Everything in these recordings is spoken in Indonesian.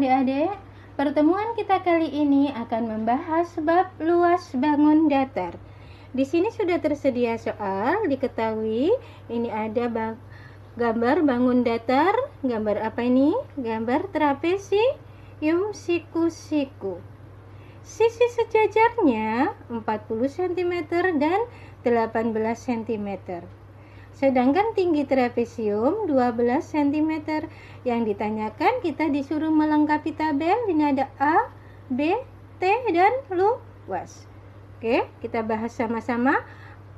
adik-adik, pertemuan kita kali ini akan membahas bab luas bangun datar. Di sini sudah tersedia soal, diketahui ini ada bang gambar bangun datar, gambar apa ini? Gambar trapesi. yum siku-siku. Sisi sejajarnya 40 cm dan 18 cm. Sedangkan tinggi trapesium 12 cm. Yang ditanyakan kita disuruh melengkapi tabel. Ini ada A, B, T, dan luas. Oke, kita bahas sama-sama.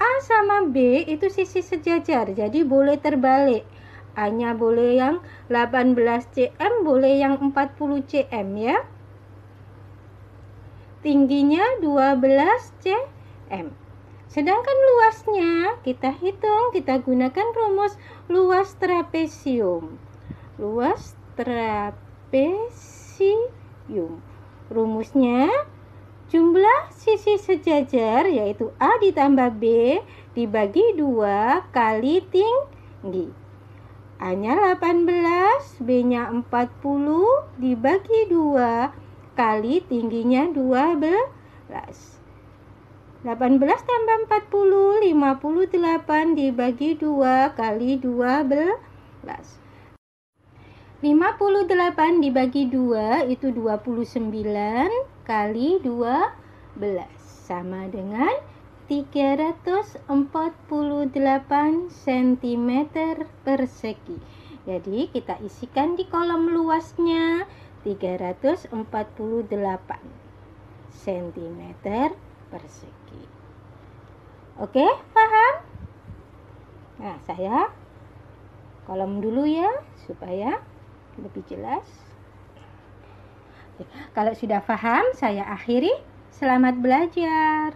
A sama B itu sisi sejajar, jadi boleh terbalik. A-nya boleh yang 18 cm, boleh yang 40 cm ya. Tingginya 12 cm. Sedangkan luasnya kita hitung, kita gunakan rumus luas trapesium. Luas trapesium. Rumusnya jumlah sisi sejajar yaitu A ditambah B dibagi 2 kali tinggi. A-nya 18, B-nya 40 dibagi 2 kali tingginya 12. 18 tambah 40, 58 dibagi 2 kali 12. 58 dibagi 2 itu 29 kali 12 sama dengan 348 cm persegi jadi kita isikan di kolom luasnya 348 cm persegi. Oke, paham? Nah, saya kolom dulu ya supaya lebih jelas. Oke, kalau sudah paham, saya akhiri. Selamat belajar.